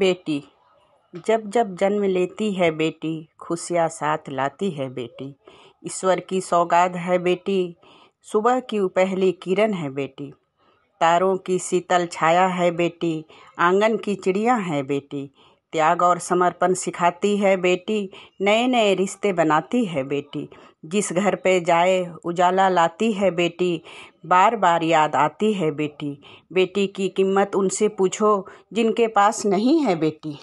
बेटी जब जब जन्म लेती है बेटी खुशियाँ साथ लाती है बेटी ईश्वर की सौगात है बेटी सुबह की पहली किरण है बेटी तारों की शीतल छाया है बेटी आंगन की चिड़िया है बेटी त्याग और समर्पण सिखाती है बेटी नए नए रिश्ते बनाती है बेटी जिस घर पे जाए उजाला लाती है बेटी बार बार याद आती है बेटी बेटी की कीमत उनसे पूछो जिनके पास नहीं है बेटी